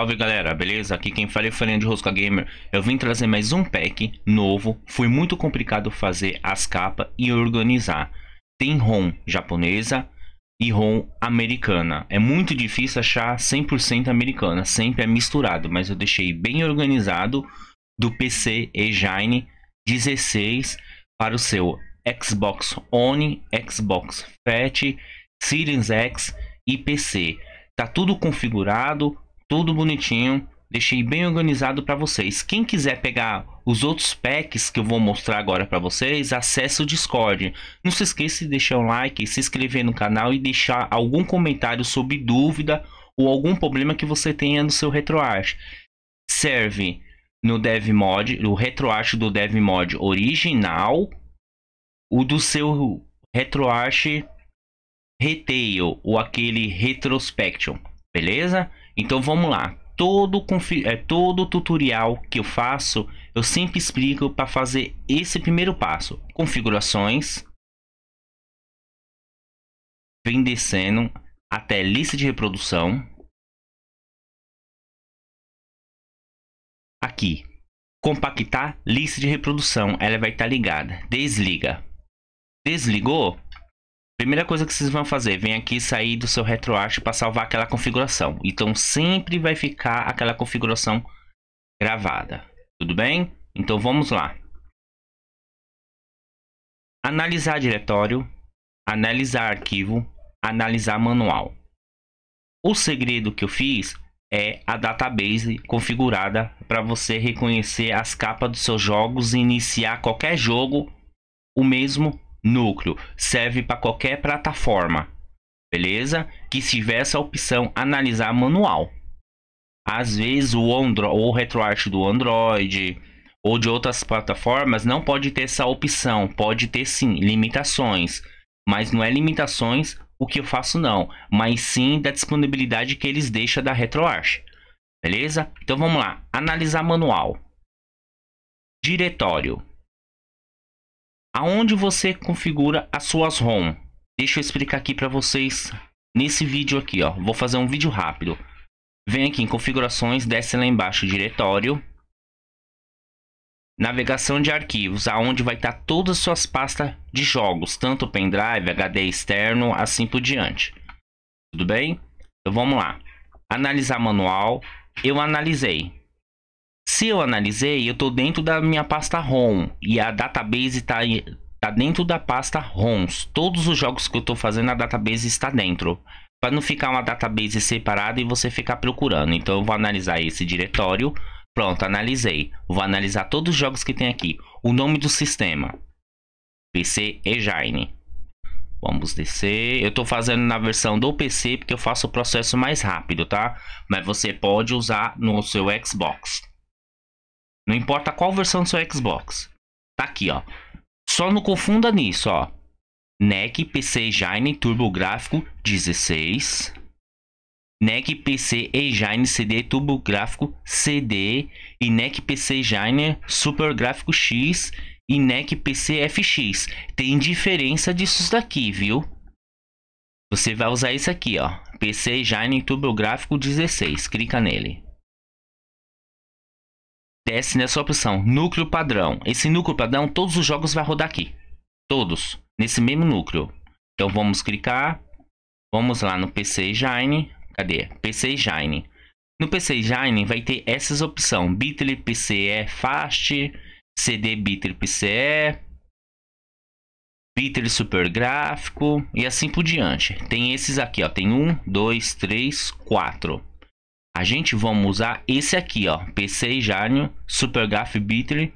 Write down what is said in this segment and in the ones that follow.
Salve galera, beleza? Aqui quem fala é o Fernando de Rosca Gamer. Eu vim trazer mais um pack novo. Foi muito complicado fazer as capas e organizar. Tem ROM japonesa e ROM americana. É muito difícil achar 100% americana, sempre é misturado, mas eu deixei bem organizado do PC Engine 16 para o seu Xbox One, Xbox Fat, Series X e PC. Tá tudo configurado tudo bonitinho. Deixei bem organizado para vocês. Quem quiser pegar os outros packs que eu vou mostrar agora para vocês, acesse o Discord. Não se esqueça de deixar um like, se inscrever no canal e deixar algum comentário sobre dúvida ou algum problema que você tenha no seu RetroArch. Serve no DevMod, o RetroArch do DevMod original, o do seu RetroArch Retail ou aquele Retrospection, beleza? Então vamos lá. Todo, é, todo tutorial que eu faço, eu sempre explico para fazer esse primeiro passo. Configurações. Vem descendo até lista de reprodução. Aqui. Compactar lista de reprodução. Ela vai estar tá ligada. Desliga. Desligou? Primeira coisa que vocês vão fazer, vem aqui sair do seu RetroArch para salvar aquela configuração. Então sempre vai ficar aquela configuração gravada. Tudo bem? Então vamos lá. Analisar diretório, analisar arquivo, analisar manual. O segredo que eu fiz é a database configurada para você reconhecer as capas dos seus jogos e iniciar qualquer jogo o mesmo núcleo serve para qualquer plataforma, beleza? Que se tiver essa opção analisar manual. Às vezes o, Android ou RetroArch do Android ou de outras plataformas não pode ter essa opção, pode ter sim limitações, mas não é limitações o que eu faço não, mas sim da disponibilidade que eles deixam da RetroArch. Beleza? Então vamos lá, analisar manual. Diretório aonde você configura as suas ROM. Deixa eu explicar aqui para vocês nesse vídeo aqui, ó. Vou fazer um vídeo rápido. Vem aqui em configurações, desce lá embaixo diretório. Navegação de arquivos, aonde vai estar tá todas as suas pastas de jogos, tanto pendrive, HD externo, assim por diante. Tudo bem? Então vamos lá. Analisar manual. Eu analisei. Se eu analisei, eu estou dentro da minha pasta ROM e a database está tá dentro da pasta ROMs. Todos os jogos que eu estou fazendo, a database está dentro. Para não ficar uma database separada e você ficar procurando. Então eu vou analisar esse diretório. Pronto, analisei. Vou analisar todos os jogos que tem aqui. O nome do sistema. PC Engine. Vamos descer. Eu estou fazendo na versão do PC porque eu faço o processo mais rápido, tá? Mas você pode usar no seu Xbox. Não importa qual versão do seu Xbox. Tá aqui, ó. Só não confunda nisso, ó. NEC PC Engine Turbo Gráfico 16. NEC PC Engine CD Turbo Gráfico CD. E NEC PC Engine Super Gráfico X. E NEC PC FX. Tem diferença disso daqui, viu? Você vai usar isso aqui, ó. PC Engine Turbo Gráfico 16. Clica nele desce nessa né, opção, núcleo padrão. Esse núcleo padrão, todos os jogos vai rodar aqui. Todos, nesse mesmo núcleo. Então vamos clicar, vamos lá no PC Engine, cadê? PC Engine. No PC Engine vai ter essas opções, Bitly PCE é Fast, CD Bitly PCE, é Bitly Super Gráfico e assim por diante. Tem esses aqui, ó, tem um, dois, três, quatro. A gente vamos usar esse aqui, ó. PC Jarnio Supergraph Bitly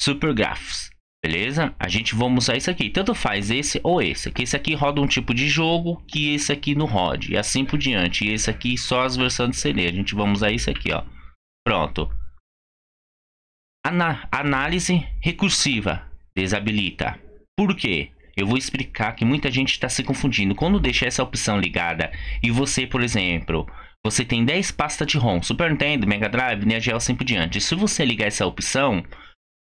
Supergraphs. Beleza? A gente vamos usar isso aqui. Tanto faz esse ou esse. Que esse aqui roda um tipo de jogo que esse aqui não roda. E assim por diante. E esse aqui só as versões de CD. A gente vamos usar isso aqui, ó. Pronto. Ana análise recursiva. Desabilita. Por quê? Eu vou explicar que muita gente está se confundindo. Quando deixar essa opção ligada e você, por exemplo, você tem 10 pastas de ROM, Super Nintendo, Mega Drive, Neo Geo, sempre assim diante. Se você ligar essa opção,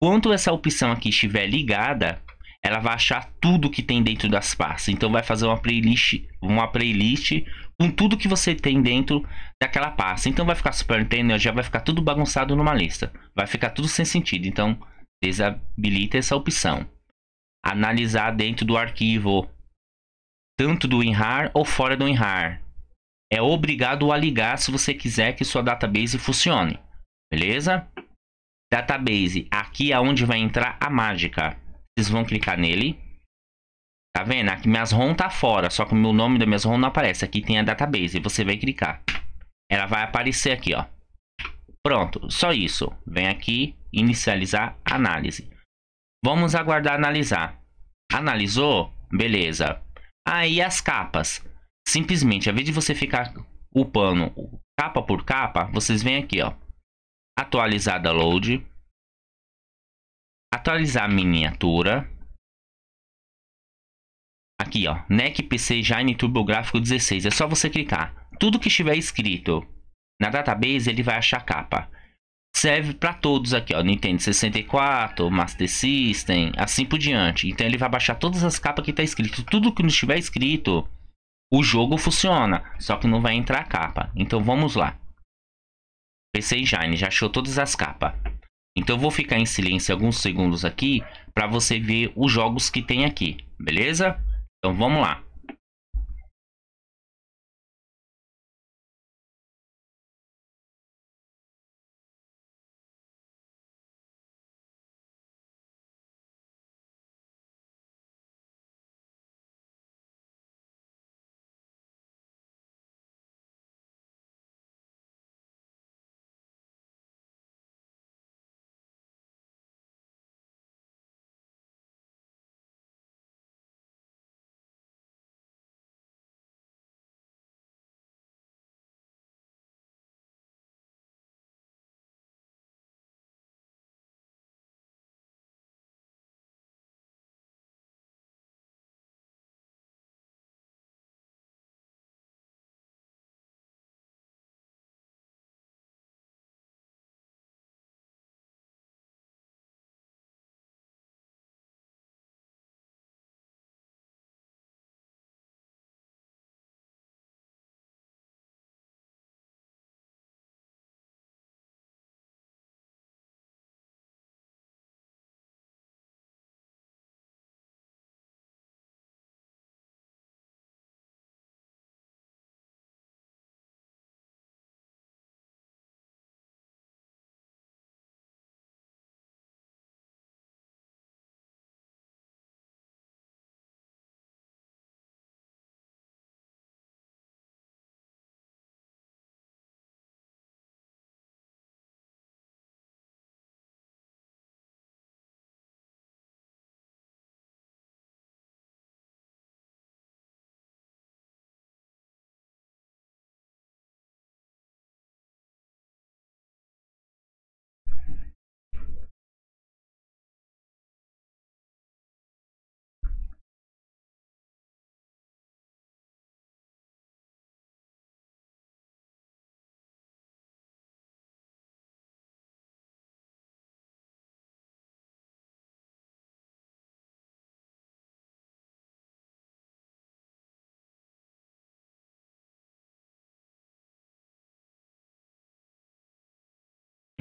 quando essa opção aqui estiver ligada, ela vai achar tudo que tem dentro das pastas. Então vai fazer uma playlist, uma playlist com tudo que você tem dentro daquela pasta. Então vai ficar Super Nintendo, já vai ficar tudo bagunçado numa lista. Vai ficar tudo sem sentido. Então desabilita essa opção. Analisar dentro do arquivo, tanto do WinRAR ou fora do WinRAR é obrigado a ligar se você quiser que sua database funcione. Beleza? Database, aqui é onde vai entrar a mágica. Vocês vão clicar nele. Tá vendo? Aqui minhas ROM tá fora, só que o meu nome da minhas ROM não aparece. Aqui tem a database, você vai clicar. Ela vai aparecer aqui, ó. Pronto, só isso. Vem aqui, inicializar análise. Vamos aguardar analisar. Analisou? Beleza. Aí as capas. Simplesmente, ao invés de você ficar upando capa por capa, vocês vêm aqui, ó. Atualizar download. Atualizar miniatura. Aqui, ó. NEC PC Jine Turbo Gráfico 16. É só você clicar. Tudo que estiver escrito na database, ele vai achar capa. Serve para todos aqui, ó. Nintendo 64, Master System, assim por diante. Então ele vai baixar todas as capas que está escrito. Tudo que não estiver escrito o jogo funciona, só que não vai entrar a capa. Então vamos lá. PC Engine já achou todas as capas. Então eu vou ficar em silêncio alguns segundos aqui para você ver os jogos que tem aqui, beleza? Então vamos lá.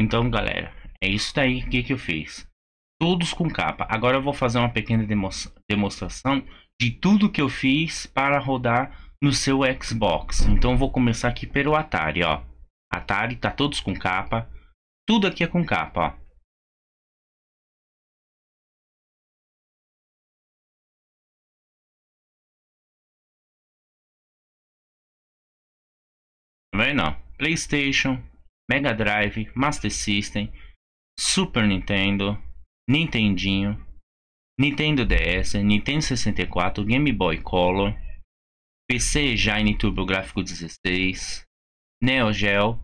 Então, galera, é isso daí que, que eu fiz. Todos com capa. Agora eu vou fazer uma pequena demonstração de tudo que eu fiz para rodar no seu Xbox. Então, eu vou começar aqui pelo Atari, ó. Atari tá todos com capa. Tudo aqui é com capa, ó. Tá vendo? PlayStation, Mega Drive, Master System, Super Nintendo, Nintendinho, Nintendo DS, Nintendo 64, Game Boy Color, PC Turbo TurboGráfico 16, Neo Geo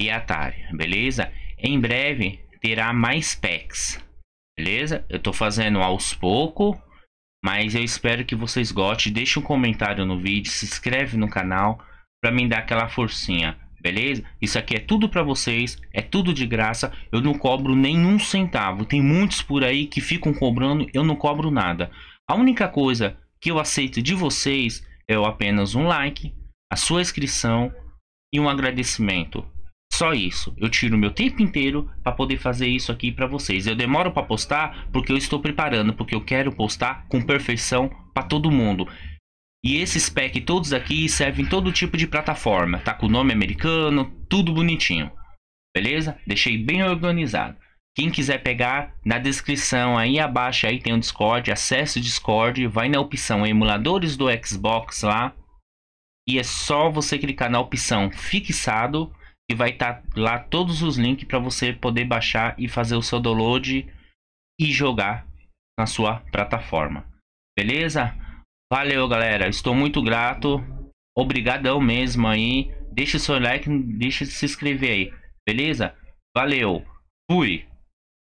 e Atari, beleza? Em breve terá mais packs, beleza? Eu tô fazendo aos poucos, mas eu espero que vocês gostem. Deixa um comentário no vídeo, se inscreve no canal para me dar aquela forcinha beleza? Isso aqui é tudo para vocês, é tudo de graça, eu não cobro nenhum centavo. Tem muitos por aí que ficam cobrando, eu não cobro nada. A única coisa que eu aceito de vocês é apenas um like, a sua inscrição e um agradecimento. Só isso. Eu tiro meu tempo inteiro para poder fazer isso aqui para vocês. Eu demoro para postar porque eu estou preparando, porque eu quero postar com perfeição para todo mundo. E esses packs todos aqui servem todo tipo de plataforma. Tá com o nome americano, tudo bonitinho. Beleza? Deixei bem organizado. Quem quiser pegar, na descrição aí abaixo aí tem o Discord, acesse o Discord, vai na opção emuladores do Xbox lá. E é só você clicar na opção fixado e vai estar tá lá todos os links para você poder baixar e fazer o seu download e jogar na sua plataforma. Beleza? Valeu, galera. Estou muito grato. Obrigadão mesmo aí. Deixa o seu like, deixa de se inscrever aí. Beleza? Valeu. Fui.